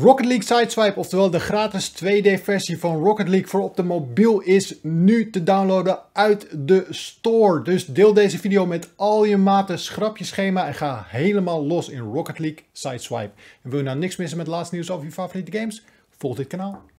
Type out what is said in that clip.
Rocket League Sideswipe, oftewel de gratis 2D-versie van Rocket League voor op de mobiel, is nu te downloaden uit de store. Dus deel deze video met al je maten, schrap je schema en ga helemaal los in Rocket League Sideswipe. En wil je nou niks missen met het laatste nieuws over je favoriete games? Volg dit kanaal.